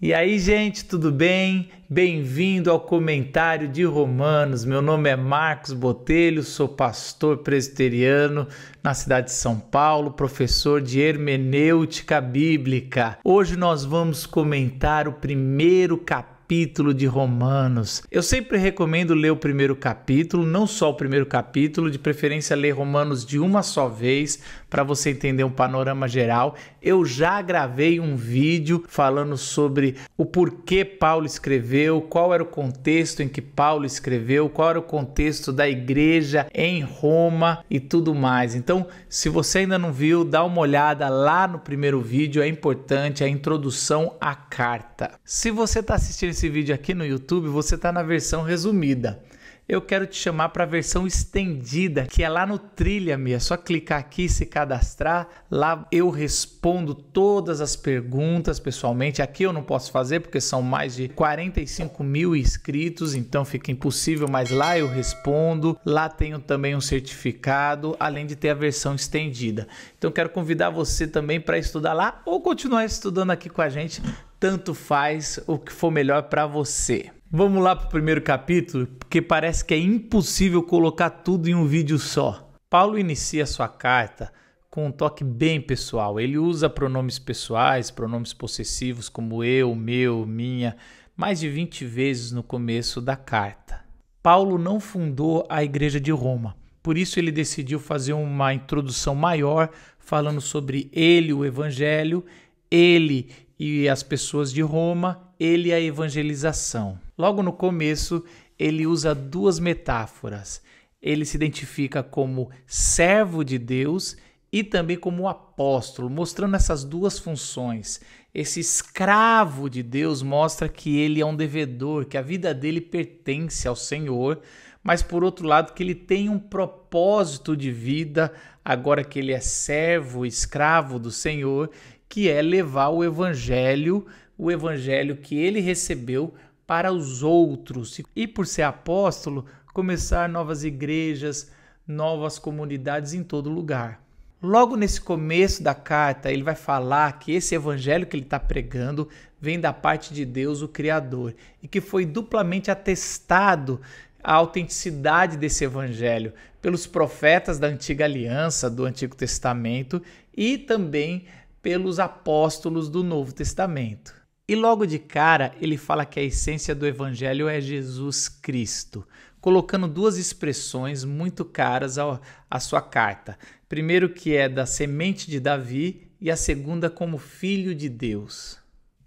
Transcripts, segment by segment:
E aí, gente, tudo bem? Bem-vindo ao comentário de Romanos. Meu nome é Marcos Botelho, sou pastor presbiteriano na cidade de São Paulo, professor de hermenêutica bíblica. Hoje nós vamos comentar o primeiro capítulo capítulo de Romanos. Eu sempre recomendo ler o primeiro capítulo, não só o primeiro capítulo, de preferência ler Romanos de uma só vez, para você entender um panorama geral eu já gravei um vídeo falando sobre o porquê Paulo escreveu, qual era o contexto em que Paulo escreveu, qual era o contexto da igreja em Roma e tudo mais. Então, se você ainda não viu, dá uma olhada lá no primeiro vídeo, é importante é a introdução à carta. Se você está assistindo esse vídeo aqui no YouTube, você está na versão resumida eu quero te chamar para a versão estendida, que é lá no Trilha-me. É só clicar aqui, se cadastrar. Lá eu respondo todas as perguntas pessoalmente. Aqui eu não posso fazer porque são mais de 45 mil inscritos, então fica impossível, mas lá eu respondo. Lá tenho também um certificado, além de ter a versão estendida. Então quero convidar você também para estudar lá ou continuar estudando aqui com a gente. Tanto faz o que for melhor para você. Vamos lá para o primeiro capítulo, porque parece que é impossível colocar tudo em um vídeo só. Paulo inicia sua carta com um toque bem pessoal. Ele usa pronomes pessoais, pronomes possessivos como eu, meu, minha, mais de 20 vezes no começo da carta. Paulo não fundou a igreja de Roma. Por isso ele decidiu fazer uma introdução maior falando sobre ele, o evangelho, ele e as pessoas de Roma ele é a evangelização. Logo no começo, ele usa duas metáforas. Ele se identifica como servo de Deus e também como apóstolo, mostrando essas duas funções. Esse escravo de Deus mostra que ele é um devedor, que a vida dele pertence ao Senhor, mas por outro lado que ele tem um propósito de vida, agora que ele é servo, escravo do Senhor, que é levar o evangelho o evangelho que ele recebeu para os outros e, por ser apóstolo, começar novas igrejas, novas comunidades em todo lugar. Logo nesse começo da carta, ele vai falar que esse evangelho que ele está pregando vem da parte de Deus, o Criador, e que foi duplamente atestado a autenticidade desse evangelho pelos profetas da antiga aliança, do Antigo Testamento e também pelos apóstolos do Novo Testamento. E logo de cara, ele fala que a essência do evangelho é Jesus Cristo, colocando duas expressões muito caras ao, à sua carta. Primeiro que é da semente de Davi e a segunda como filho de Deus.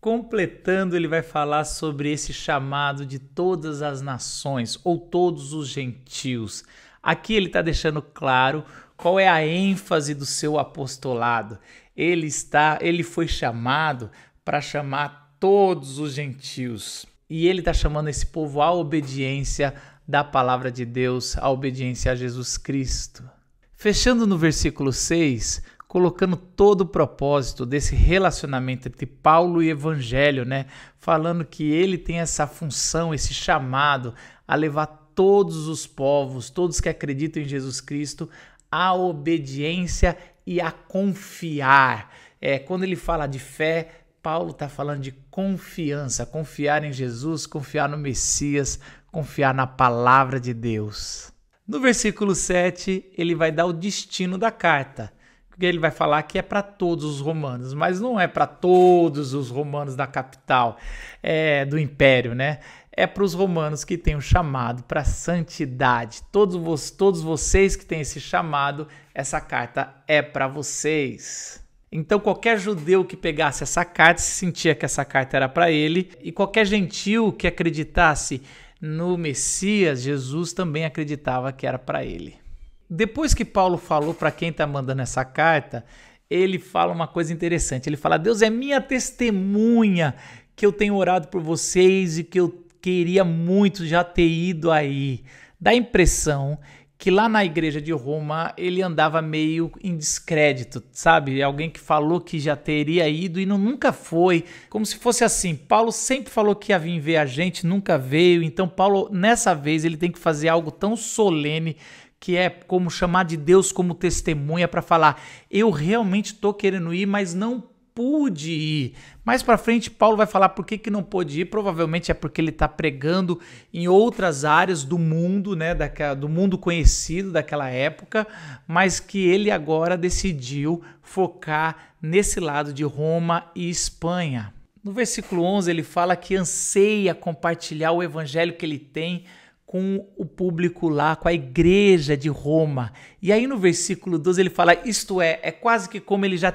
Completando, ele vai falar sobre esse chamado de todas as nações ou todos os gentios. Aqui ele está deixando claro qual é a ênfase do seu apostolado. Ele está, ele foi chamado para chamar todos os gentios. E ele está chamando esse povo à obediência da palavra de Deus, à obediência a Jesus Cristo. Fechando no versículo 6, colocando todo o propósito desse relacionamento entre Paulo e Evangelho, né? Falando que ele tem essa função, esse chamado a levar todos os povos, todos que acreditam em Jesus Cristo, à obediência e a confiar. É, quando ele fala de fé, Paulo está falando de confiança, confiar em Jesus, confiar no Messias, confiar na palavra de Deus. No versículo 7, ele vai dar o destino da carta. Porque ele vai falar que é para todos os romanos, mas não é para todos os romanos da capital é, do império, né? É para os romanos que têm o um chamado para santidade. Todos, todos vocês que têm esse chamado, essa carta é para vocês. Então qualquer judeu que pegasse essa carta se sentia que essa carta era para ele, e qualquer gentil que acreditasse no Messias, Jesus também acreditava que era para ele. Depois que Paulo falou para quem está mandando essa carta, ele fala uma coisa interessante. Ele fala: Deus é minha testemunha que eu tenho orado por vocês e que eu queria muito já ter ido aí. Dá a impressão que lá na igreja de Roma ele andava meio em descrédito, sabe? Alguém que falou que já teria ido e não, nunca foi, como se fosse assim. Paulo sempre falou que ia vir ver a gente, nunca veio. Então Paulo nessa vez ele tem que fazer algo tão solene que é como chamar de Deus como testemunha para falar: eu realmente estou querendo ir, mas não pude ir. Mais para frente, Paulo vai falar por que, que não pôde ir. Provavelmente é porque ele está pregando em outras áreas do mundo, né, daquela, do mundo conhecido daquela época, mas que ele agora decidiu focar nesse lado de Roma e Espanha. No versículo 11, ele fala que anseia compartilhar o evangelho que ele tem com o público lá, com a igreja de Roma. E aí no versículo 12 ele fala: isto é, é quase que como ele já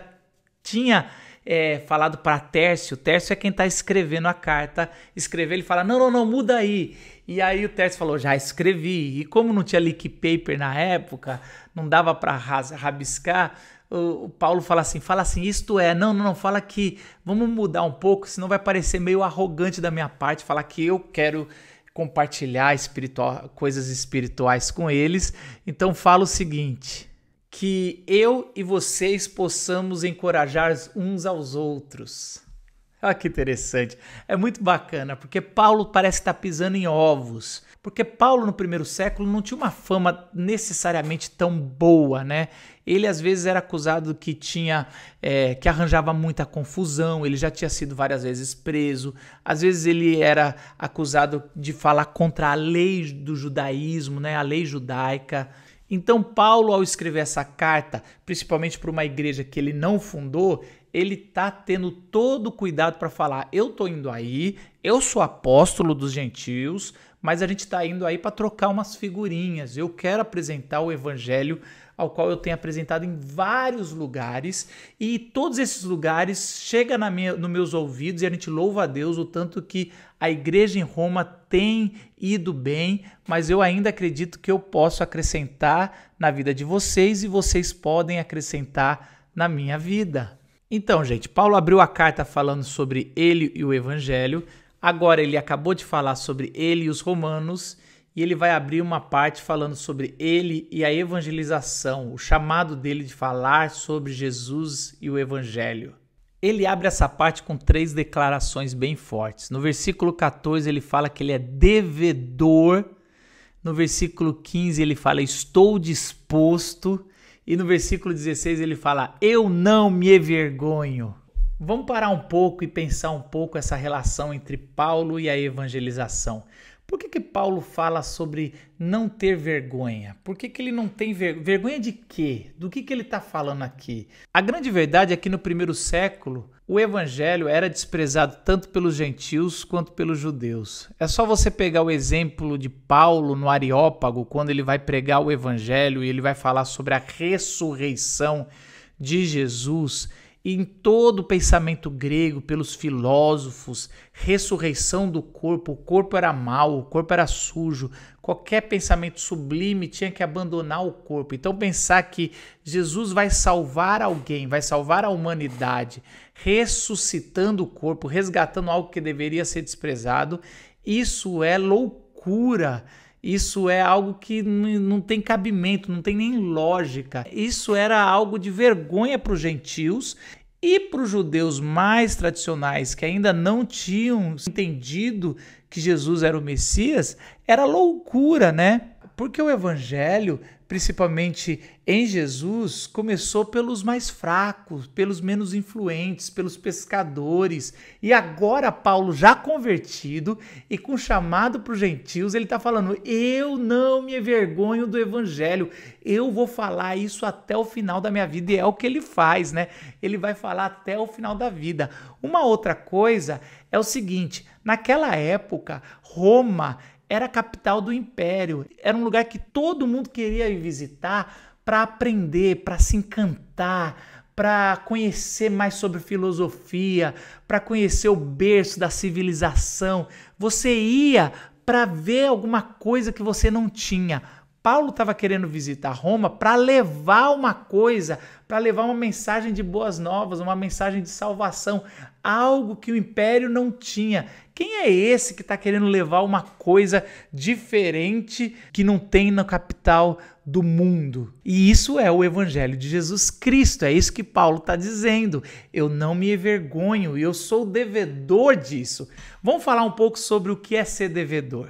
tinha é, falado para Tércio. Tércio é quem está escrevendo a carta. Escrever, ele fala: não, não, não, muda aí. E aí o Tércio falou: já escrevi. E como não tinha leak paper na época, não dava para rabiscar. O, o Paulo fala assim, fala assim, isto é, não, não, não, fala que vamos mudar um pouco, senão vai parecer meio arrogante da minha parte, falar que eu quero compartilhar espiritual, coisas espirituais com eles. Então fala o seguinte: que eu e vocês possamos encorajar uns aos outros. Olha ah, que interessante. É muito bacana, porque Paulo parece estar pisando em ovos. Porque Paulo no primeiro século não tinha uma fama necessariamente tão boa, né? Ele às vezes era acusado que tinha é, que arranjava muita confusão, ele já tinha sido várias vezes preso, às vezes ele era acusado de falar contra a lei do judaísmo, né? A lei judaica. Então, Paulo, ao escrever essa carta, principalmente para uma igreja que ele não fundou, ele tá tendo todo o cuidado para falar: eu tô indo aí, eu sou apóstolo dos gentios, mas a gente está indo aí para trocar umas figurinhas. Eu quero apresentar o evangelho ao qual eu tenho apresentado em vários lugares, e todos esses lugares chega na minha, nos meus ouvidos e a gente louva a Deus o tanto que a igreja em Roma tem ido bem, mas eu ainda acredito que eu posso acrescentar na vida de vocês e vocês podem acrescentar na minha vida. Então, gente, Paulo abriu a carta falando sobre ele e o evangelho. Agora ele acabou de falar sobre ele e os romanos e ele vai abrir uma parte falando sobre ele e a evangelização, o chamado dele de falar sobre Jesus e o evangelho. Ele abre essa parte com três declarações bem fortes. No versículo 14 ele fala que ele é devedor. No versículo 15 ele fala estou disposto e no versículo 16 ele fala: Eu não me envergonho. Vamos parar um pouco e pensar um pouco essa relação entre Paulo e a evangelização. Por que, que Paulo fala sobre não ter vergonha? Por que, que ele não tem ver... vergonha de quê? Do que, que ele está falando aqui? A grande verdade é que no primeiro século o evangelho era desprezado tanto pelos gentios quanto pelos judeus. É só você pegar o exemplo de Paulo no Areópago, quando ele vai pregar o evangelho e ele vai falar sobre a ressurreição de Jesus em todo o pensamento grego, pelos filósofos, ressurreição do corpo, o corpo era mau, o corpo era sujo, qualquer pensamento sublime tinha que abandonar o corpo. Então, pensar que Jesus vai salvar alguém, vai salvar a humanidade, ressuscitando o corpo, resgatando algo que deveria ser desprezado, isso é loucura. Isso é algo que não tem cabimento, não tem nem lógica. Isso era algo de vergonha para os gentios e para os judeus mais tradicionais que ainda não tinham entendido que Jesus era o Messias, era loucura, né? Porque o evangelho principalmente em Jesus, começou pelos mais fracos, pelos menos influentes, pelos pescadores. E agora, Paulo, já convertido e com chamado para os gentios, ele está falando: eu não me envergonho do evangelho, eu vou falar isso até o final da minha vida. E é o que ele faz, né? Ele vai falar até o final da vida. Uma outra coisa é o seguinte: naquela época, Roma era a capital do império. Era um lugar que todo mundo queria ir visitar para aprender, para se encantar, para conhecer mais sobre filosofia, para conhecer o berço da civilização. Você ia para ver alguma coisa que você não tinha. Paulo estava querendo visitar Roma para levar uma coisa, para levar uma mensagem de boas novas, uma mensagem de salvação, algo que o império não tinha. Quem é esse que está querendo levar uma coisa diferente que não tem na capital do mundo? E isso é o evangelho de Jesus Cristo, é isso que Paulo está dizendo. Eu não me envergonho, e eu sou devedor disso. Vamos falar um pouco sobre o que é ser devedor.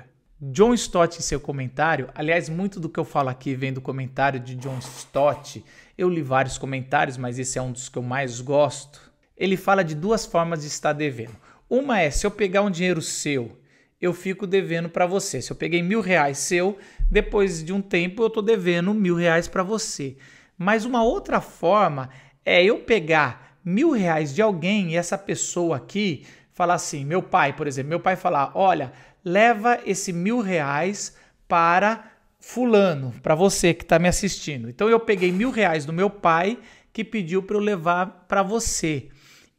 John Stott, em seu comentário, aliás, muito do que eu falo aqui vem do comentário de John Stott. Eu li vários comentários, mas esse é um dos que eu mais gosto. Ele fala de duas formas de estar devendo. Uma é se eu pegar um dinheiro seu, eu fico devendo para você. Se eu peguei mil reais seu, depois de um tempo eu estou devendo mil reais para você. Mas uma outra forma é eu pegar mil reais de alguém e essa pessoa aqui falar assim, meu pai, por exemplo, meu pai falar, olha, leva esse mil reais para fulano, para você que está me assistindo. Então eu peguei mil reais do meu pai que pediu para eu levar para você.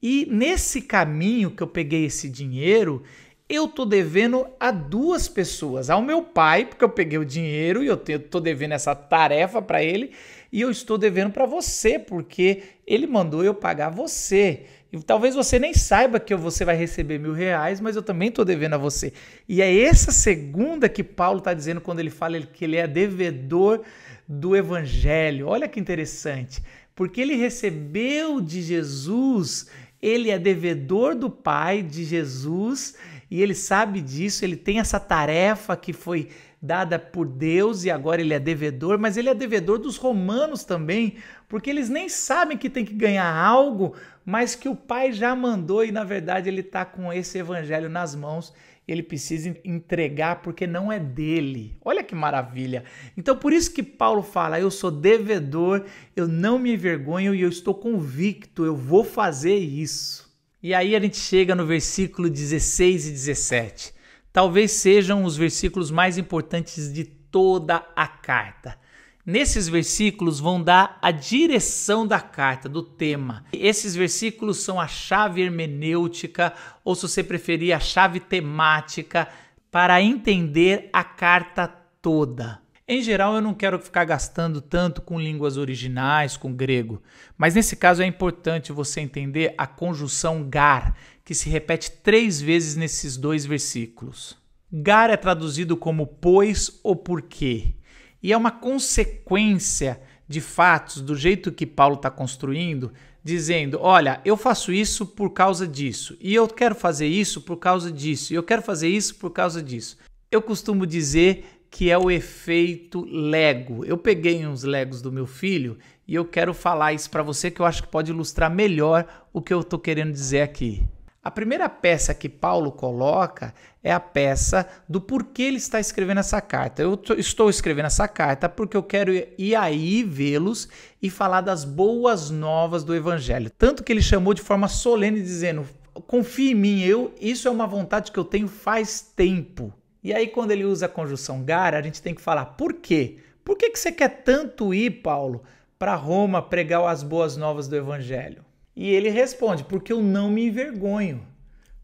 E nesse caminho que eu peguei esse dinheiro, eu tô devendo a duas pessoas, ao meu pai, porque eu peguei o dinheiro e eu tô devendo essa tarefa para ele, e eu estou devendo para você, porque ele mandou eu pagar você. E talvez você nem saiba que você vai receber mil reais, mas eu também estou devendo a você. E é essa segunda que Paulo está dizendo quando ele fala que ele é devedor do evangelho. Olha que interessante. Porque ele recebeu de Jesus, ele é devedor do Pai de Jesus e ele sabe disso, ele tem essa tarefa que foi dada por Deus e agora ele é devedor, mas ele é devedor dos romanos também, porque eles nem sabem que tem que ganhar algo, mas que o Pai já mandou e na verdade ele está com esse evangelho nas mãos. Ele precisa entregar porque não é dele. Olha que maravilha. Então, por isso que Paulo fala: eu sou devedor, eu não me envergonho e eu estou convicto, eu vou fazer isso. E aí a gente chega no versículo 16 e 17 talvez sejam os versículos mais importantes de toda a carta. Nesses versículos vão dar a direção da carta, do tema. Esses versículos são a chave hermenêutica, ou se você preferir, a chave temática para entender a carta toda. Em geral, eu não quero ficar gastando tanto com línguas originais, com grego, mas nesse caso é importante você entender a conjunção gar, que se repete três vezes nesses dois versículos. Gar é traduzido como pois ou porquê, e é uma consequência de fatos, do jeito que Paulo está construindo, dizendo: olha, eu faço isso por causa disso, e eu quero fazer isso por causa disso, e eu quero fazer isso por causa disso. Eu costumo dizer que é o efeito Lego. Eu peguei uns Legos do meu filho e eu quero falar isso para você que eu acho que pode ilustrar melhor o que eu estou querendo dizer aqui. A primeira peça que Paulo coloca é a peça do porquê ele está escrevendo essa carta. Eu estou escrevendo essa carta porque eu quero ir aí vê-los e falar das boas novas do evangelho. Tanto que ele chamou de forma solene dizendo: "Confie em mim, eu, isso é uma vontade que eu tenho faz tempo". E aí quando ele usa a conjunção gara, a gente tem que falar por quê? Por que que você quer tanto ir, Paulo, para Roma pregar as boas novas do evangelho? E ele responde: porque eu não me envergonho,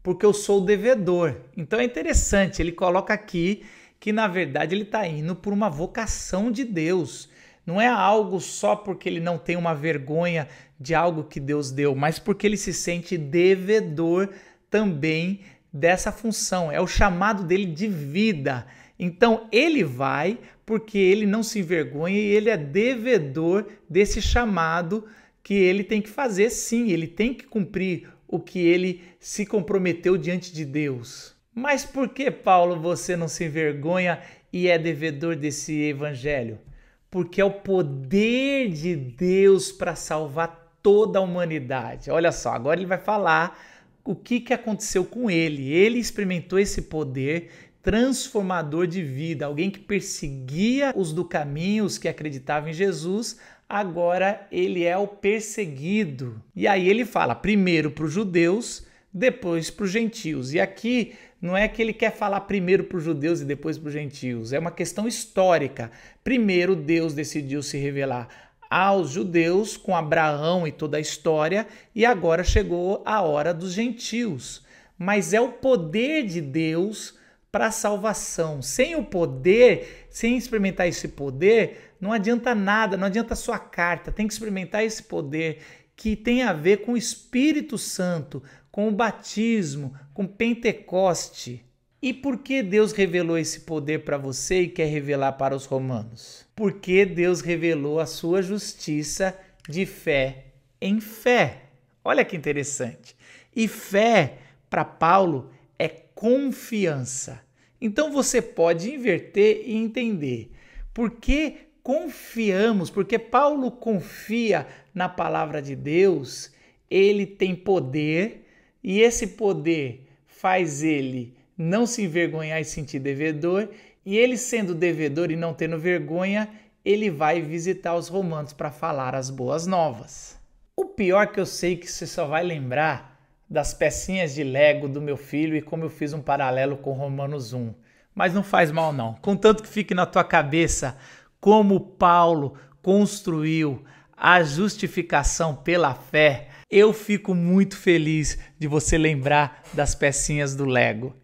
porque eu sou devedor. Então é interessante, ele coloca aqui que na verdade ele está indo por uma vocação de Deus. Não é algo só porque ele não tem uma vergonha de algo que Deus deu, mas porque ele se sente devedor também dessa função. É o chamado dele de vida. Então ele vai porque ele não se envergonha e ele é devedor desse chamado que ele tem que fazer sim, ele tem que cumprir o que ele se comprometeu diante de Deus. Mas por que, Paulo, você não se envergonha e é devedor desse evangelho? Porque é o poder de Deus para salvar toda a humanidade. Olha só, agora ele vai falar o que, que aconteceu com ele. Ele experimentou esse poder transformador de vida, alguém que perseguia os do caminho, os que acreditavam em Jesus, agora ele é o perseguido. E aí ele fala primeiro para os judeus, depois para os gentios. E aqui não é que ele quer falar primeiro para os judeus e depois para os gentios, é uma questão histórica. Primeiro Deus decidiu se revelar aos judeus com Abraão e toda a história, e agora chegou a hora dos gentios. Mas é o poder de Deus para a salvação. Sem o poder, sem experimentar esse poder, não adianta nada, não adianta sua carta. Tem que experimentar esse poder que tem a ver com o Espírito Santo, com o batismo, com Pentecoste. E por que Deus revelou esse poder para você e quer revelar para os romanos? Porque Deus revelou a sua justiça de fé em fé. Olha que interessante. E fé, para Paulo, confiança. Então você pode inverter e entender por que confiamos, porque Paulo confia na palavra de Deus, ele tem poder e esse poder faz ele não se envergonhar e sentir devedor, e ele sendo devedor e não tendo vergonha, ele vai visitar os romanos para falar as boas novas. O pior que eu sei é que você só vai lembrar das pecinhas de Lego do meu filho e como eu fiz um paralelo com Romanos 1. Mas não faz mal não. Contanto que fique na tua cabeça como Paulo construiu a justificação pela fé, eu fico muito feliz de você lembrar das pecinhas do Lego.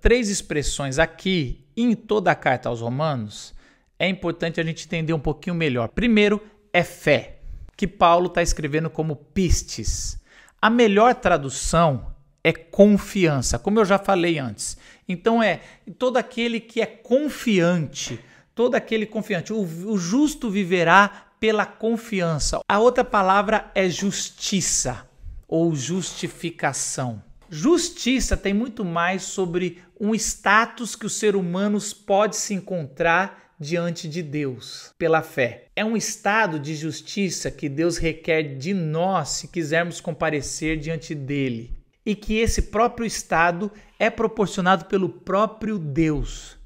Três expressões aqui em toda a carta aos Romanos é importante a gente entender um pouquinho melhor. Primeiro é fé, que Paulo está escrevendo como pistes. A melhor tradução é confiança, como eu já falei antes. Então é todo aquele que é confiante, todo aquele confiante. O, o justo viverá pela confiança. A outra palavra é justiça ou justificação. Justiça tem muito mais sobre um status que os seres humanos pode se encontrar diante de Deus pela fé. É um estado de justiça que Deus requer de nós se quisermos comparecer diante dele, e que esse próprio estado é proporcionado pelo próprio Deus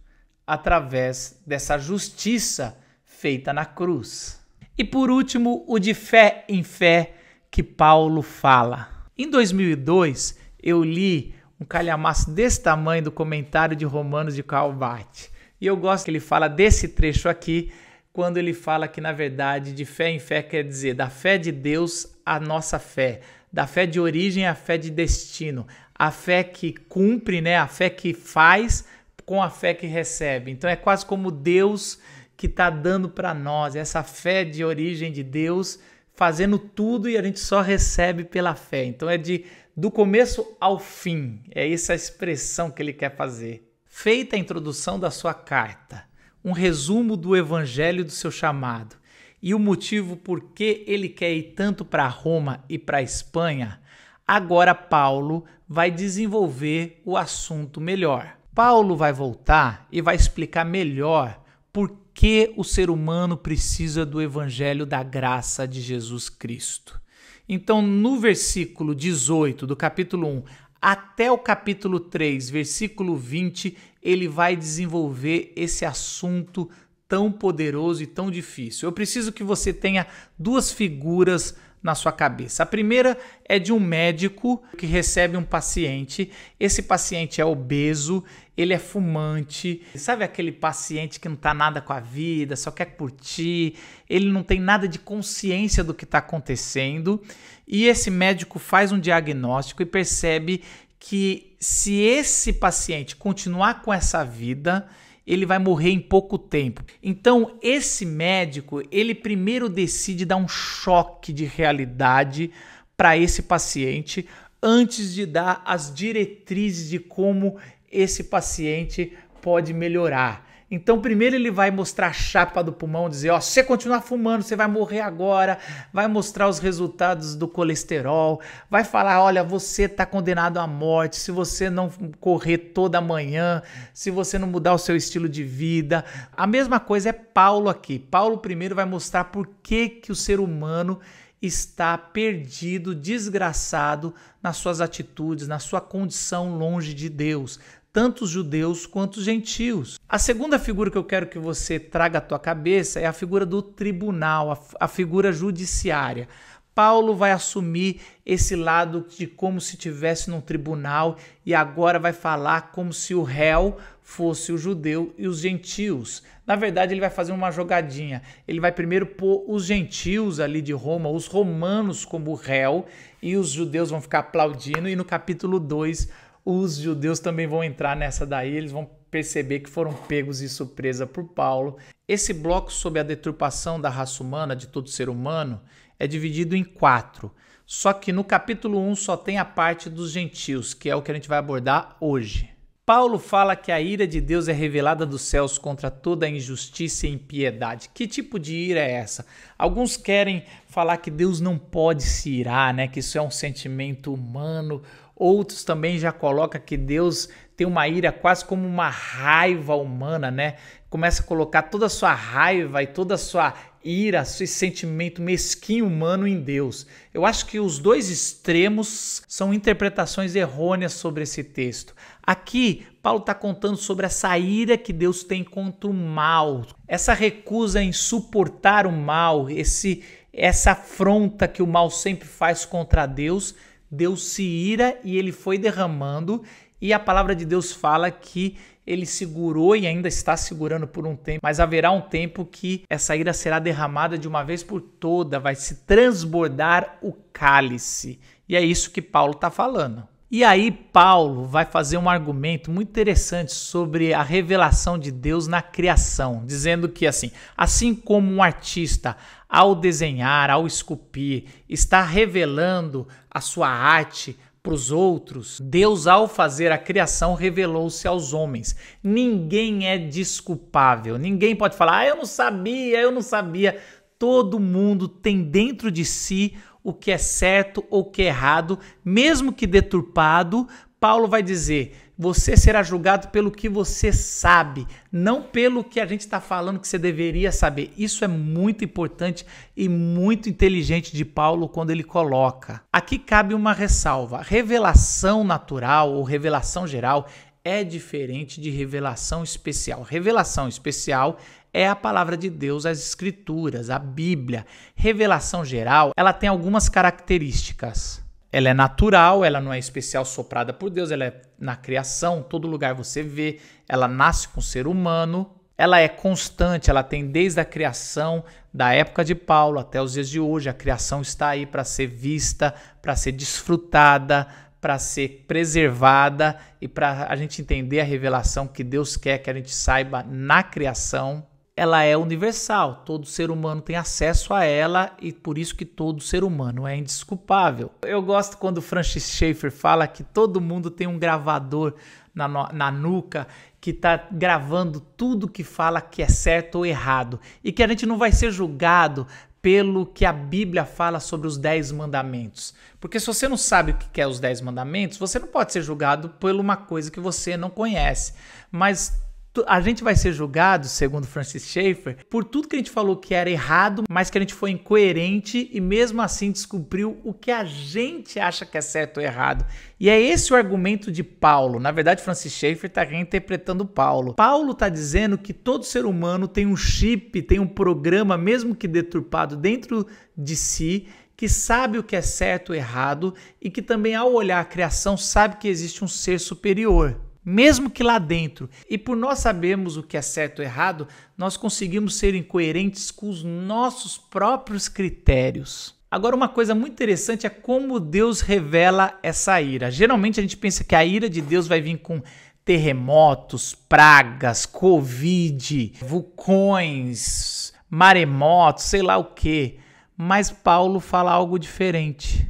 através dessa justiça feita na cruz. E por último, o de fé em fé que Paulo fala. Em 2002, eu li um calhamaço desse tamanho do comentário de Romanos de Calvate. E eu gosto que ele fala desse trecho aqui, quando ele fala que, na verdade, de fé em fé quer dizer da fé de Deus à nossa fé, da fé de origem à fé de destino, a fé que cumpre, né? a fé que faz com a fé que recebe. Então é quase como Deus que está dando para nós, essa fé de origem de Deus, fazendo tudo e a gente só recebe pela fé. Então é de do começo ao fim, é essa expressão que ele quer fazer. Feita a introdução da sua carta, um resumo do evangelho do seu chamado e o motivo por que ele quer ir tanto para Roma e para Espanha, agora Paulo vai desenvolver o assunto melhor. Paulo vai voltar e vai explicar melhor por que o ser humano precisa do evangelho da graça de Jesus Cristo. Então, no versículo 18 do capítulo 1 até o capítulo 3, versículo 20, ele vai desenvolver esse assunto tão poderoso e tão difícil. Eu preciso que você tenha duas figuras na sua cabeça. A primeira é de um médico que recebe um paciente. Esse paciente é obeso, ele é fumante. Sabe aquele paciente que não está nada com a vida, só quer curtir, ele não tem nada de consciência do que está acontecendo. E esse médico faz um diagnóstico e percebe que se esse paciente continuar com essa vida, ele vai morrer em pouco tempo. Então, esse médico, ele primeiro decide dar um choque de realidade para esse paciente antes de dar as diretrizes de como esse paciente pode melhorar. Então, primeiro ele vai mostrar a chapa do pulmão, dizer: ó, se você continuar fumando, você vai morrer agora. Vai mostrar os resultados do colesterol. Vai falar: olha, você está condenado à morte se você não correr toda manhã, se você não mudar o seu estilo de vida. A mesma coisa é Paulo aqui. Paulo primeiro vai mostrar por que, que o ser humano está perdido, desgraçado nas suas atitudes, na sua condição longe de Deus, tanto os judeus quanto os gentios. A segunda figura que eu quero que você traga à tua cabeça é a figura do tribunal, a, a figura judiciária. Paulo vai assumir esse lado de como se tivesse num tribunal e agora vai falar como se o réu fosse o judeu e os gentios. Na verdade, ele vai fazer uma jogadinha. Ele vai primeiro pôr os gentios ali de Roma, os romanos como réu, e os judeus vão ficar aplaudindo e no capítulo 2 os judeus também vão entrar nessa daí, eles vão perceber que foram pegos de surpresa por Paulo. Esse bloco sobre a deturpação da raça humana, de todo ser humano, é dividido em quatro. Só que no capítulo 1 um só tem a parte dos gentios, que é o que a gente vai abordar hoje. Paulo fala que a ira de Deus é revelada dos céus contra toda injustiça e impiedade. Que tipo de ira é essa? Alguns querem falar que Deus não pode se irar, né? Que isso é um sentimento humano Outros também já colocam que Deus tem uma ira quase como uma raiva humana, né? Começa a colocar toda a sua raiva e toda a sua ira, esse sentimento mesquinho humano em Deus. Eu acho que os dois extremos são interpretações errôneas sobre esse texto. Aqui, Paulo está contando sobre essa ira que Deus tem contra o mal, essa recusa em suportar o mal, esse, essa afronta que o mal sempre faz contra Deus Deus se ira e ele foi derramando, e a palavra de Deus fala que ele segurou e ainda está segurando por um tempo, mas haverá um tempo que essa ira será derramada de uma vez por toda, vai se transbordar o cálice. E é isso que Paulo está falando. E aí, Paulo vai fazer um argumento muito interessante sobre a revelação de Deus na criação, dizendo que, assim, assim como um artista ao desenhar, ao esculpir, está revelando a sua arte para os outros. Deus, ao fazer a criação, revelou-se aos homens. Ninguém é desculpável, ninguém pode falar, ah, eu não sabia, eu não sabia. Todo mundo tem dentro de si o que é certo ou o que é errado, mesmo que deturpado. Paulo vai dizer: você será julgado pelo que você sabe, não pelo que a gente está falando que você deveria saber. Isso é muito importante e muito inteligente de Paulo quando ele coloca. Aqui cabe uma ressalva: revelação natural ou revelação geral é diferente de revelação especial. Revelação especial é a palavra de Deus, as escrituras, a Bíblia. Revelação geral, ela tem algumas características. Ela é natural, ela não é especial soprada por Deus, ela é na criação, todo lugar você vê, ela nasce com o ser humano, ela é constante, ela tem desde a criação da época de Paulo até os dias de hoje. A criação está aí para ser vista, para ser desfrutada, para ser preservada e para a gente entender a revelação que Deus quer que a gente saiba na criação ela é universal, todo ser humano tem acesso a ela e por isso que todo ser humano é indesculpável. Eu gosto quando Francis Schaeffer fala que todo mundo tem um gravador na, na nuca que está gravando tudo que fala que é certo ou errado e que a gente não vai ser julgado pelo que a Bíblia fala sobre os dez mandamentos. Porque se você não sabe o que é os dez mandamentos, você não pode ser julgado por uma coisa que você não conhece. Mas a gente vai ser julgado, segundo Francis Schaeffer, por tudo que a gente falou que era errado, mas que a gente foi incoerente e mesmo assim descobriu o que a gente acha que é certo ou errado. E é esse o argumento de Paulo. Na verdade, Francis Schaeffer está reinterpretando Paulo. Paulo está dizendo que todo ser humano tem um chip, tem um programa, mesmo que deturpado, dentro de si que sabe o que é certo ou errado e que também, ao olhar a criação, sabe que existe um ser superior mesmo que lá dentro. E por nós sabermos o que é certo ou errado, nós conseguimos ser incoerentes com os nossos próprios critérios. Agora, uma coisa muito interessante é como Deus revela essa ira. Geralmente a gente pensa que a ira de Deus vai vir com terremotos, pragas, covid, vulcões, maremotos, sei lá o que. Mas Paulo fala algo diferente.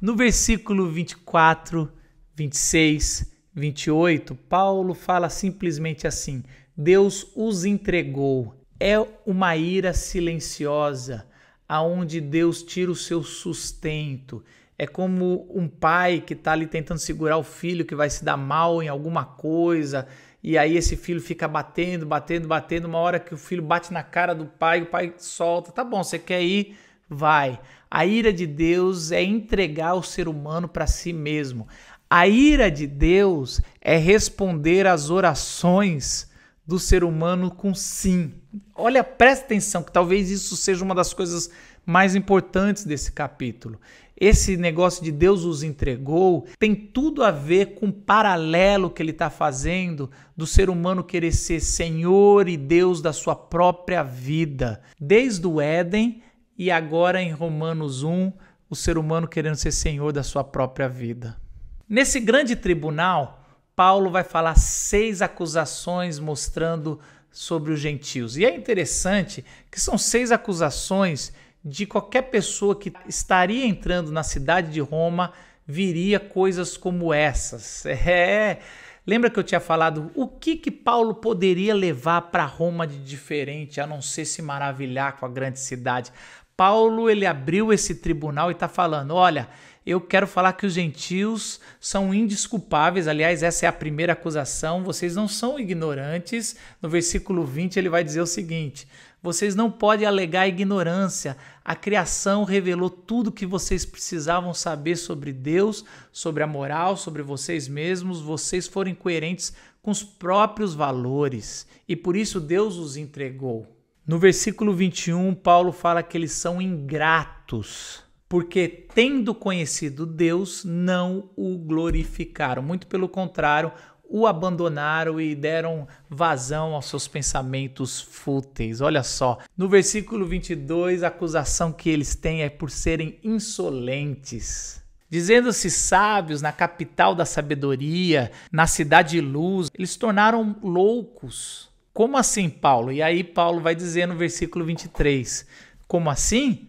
No versículo 24, 26, 28, Paulo fala simplesmente assim: Deus os entregou. É uma ira silenciosa, aonde Deus tira o seu sustento. É como um pai que está ali tentando segurar o filho que vai se dar mal em alguma coisa, e aí esse filho fica batendo, batendo, batendo. Uma hora que o filho bate na cara do pai, o pai solta: Tá bom, você quer ir? Vai. A ira de Deus é entregar o ser humano para si mesmo. A ira de Deus é responder às orações do ser humano com sim. Olha, presta atenção que talvez isso seja uma das coisas mais importantes desse capítulo. Esse negócio de Deus os entregou tem tudo a ver com o paralelo que ele está fazendo do ser humano querer ser Senhor e Deus da sua própria vida. Desde o Éden e agora em Romanos 1, o ser humano querendo ser Senhor da sua própria vida. Nesse grande tribunal, Paulo vai falar seis acusações mostrando sobre os gentios. E é interessante que são seis acusações de qualquer pessoa que estaria entrando na cidade de Roma viria coisas como essas. É. Lembra que eu tinha falado o que que Paulo poderia levar para Roma de diferente, a não ser se maravilhar com a grande cidade? Paulo ele abriu esse tribunal e está falando, olha, eu quero falar que os gentios são indisculpáveis. Aliás, essa é a primeira acusação. Vocês não são ignorantes. No versículo 20, ele vai dizer o seguinte: Vocês não podem alegar ignorância. A criação revelou tudo que vocês precisavam saber sobre Deus, sobre a moral, sobre vocês mesmos. Vocês foram incoerentes com os próprios valores e por isso Deus os entregou. No versículo 21, Paulo fala que eles são ingratos porque tendo conhecido Deus, não o glorificaram. Muito pelo contrário, o abandonaram e deram vazão aos seus pensamentos fúteis. Olha só, no versículo 22, a acusação que eles têm é por serem insolentes. Dizendo-se sábios na capital da sabedoria, na cidade de luz, eles se tornaram loucos. Como assim, Paulo? E aí, Paulo vai dizer no versículo 23: Como assim?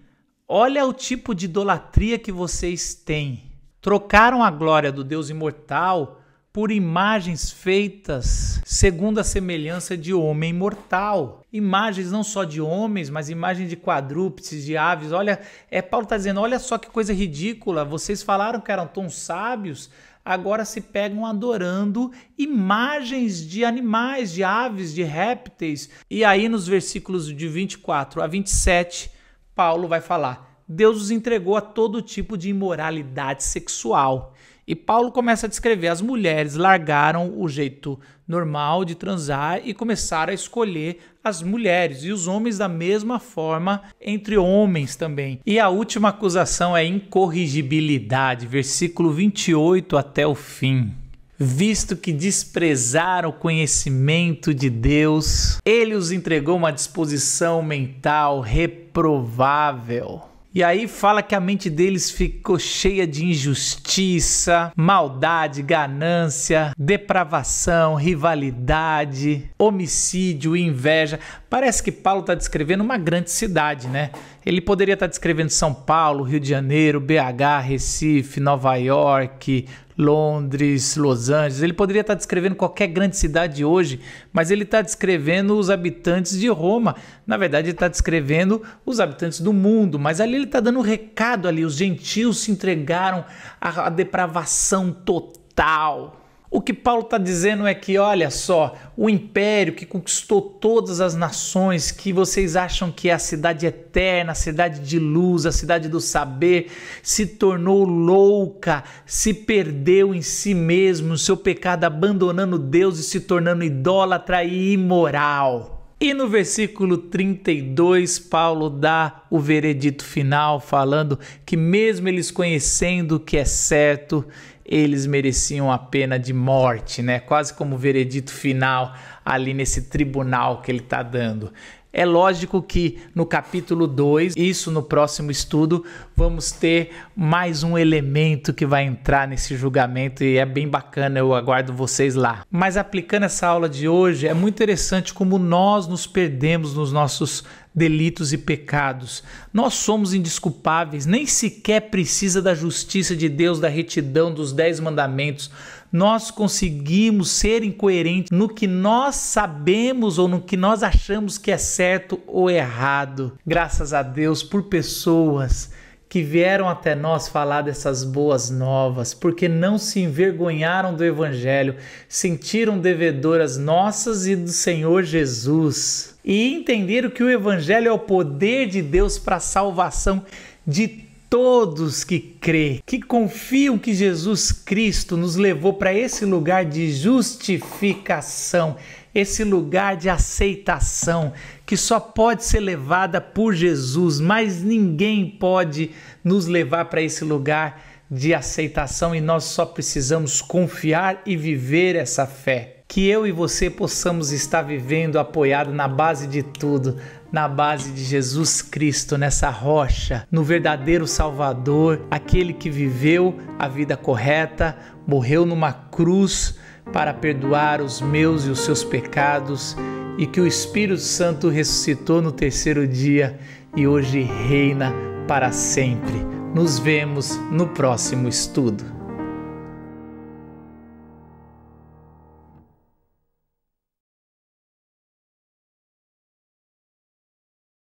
Olha o tipo de idolatria que vocês têm. Trocaram a glória do Deus imortal por imagens feitas segundo a semelhança de homem mortal. Imagens não só de homens, mas imagens de quadrúpedes, de aves. Olha, é Paulo está dizendo: olha só que coisa ridícula. Vocês falaram que eram tão sábios, agora se pegam adorando imagens de animais, de aves, de répteis. E aí, nos versículos de 24 a 27, Paulo vai falar: Deus os entregou a todo tipo de imoralidade sexual. E Paulo começa a descrever: as mulheres largaram o jeito normal de transar e começaram a escolher as mulheres, e os homens da mesma forma entre homens também. E a última acusação é incorrigibilidade, versículo 28 até o fim visto que desprezaram o conhecimento de Deus, ele os entregou uma disposição mental reprovável. E aí fala que a mente deles ficou cheia de injustiça, maldade, ganância, depravação, rivalidade, homicídio, inveja. Parece que Paulo está descrevendo uma grande cidade, né? Ele poderia estar tá descrevendo São Paulo, Rio de Janeiro, BH, Recife, Nova York, Londres, Los Angeles. Ele poderia estar tá descrevendo qualquer grande cidade hoje, mas ele está descrevendo os habitantes de Roma. Na verdade, ele está descrevendo os habitantes do mundo, mas ali ele está dando um recado ali. Os gentios se entregaram à depravação total. O que Paulo está dizendo é que, olha só, o império que conquistou todas as nações, que vocês acham que é a cidade eterna, a cidade de luz, a cidade do saber, se tornou louca, se perdeu em si mesmo, no seu pecado, abandonando Deus e se tornando idólatra e imoral. E no versículo 32, Paulo dá o veredito final, falando que, mesmo eles conhecendo o que é certo, eles mereciam a pena de morte, né? Quase como veredito final ali nesse tribunal que ele está dando. É lógico que no capítulo 2, isso no próximo estudo, vamos ter mais um elemento que vai entrar nesse julgamento e é bem bacana, eu aguardo vocês lá. Mas aplicando essa aula de hoje, é muito interessante como nós nos perdemos nos nossos delitos e pecados. Nós somos indisculpáveis, nem sequer precisa da justiça de Deus, da retidão dos dez mandamentos. Nós conseguimos ser incoerentes no que nós sabemos ou no que nós achamos que é certo ou errado. Graças a Deus por pessoas que vieram até nós falar dessas boas novas, porque não se envergonharam do Evangelho, sentiram devedoras nossas e do Senhor Jesus e o que o Evangelho é o poder de Deus para a salvação de todos que crê, que confiam que Jesus Cristo nos levou para esse lugar de justificação, esse lugar de aceitação, que só pode ser levada por Jesus, mas ninguém pode nos levar para esse lugar de aceitação e nós só precisamos confiar e viver essa fé que eu e você possamos estar vivendo apoiado na base de tudo, na base de Jesus Cristo, nessa rocha, no verdadeiro Salvador, aquele que viveu a vida correta, morreu numa cruz para perdoar os meus e os seus pecados e que o Espírito Santo ressuscitou no terceiro dia e hoje reina para sempre. Nos vemos no próximo estudo.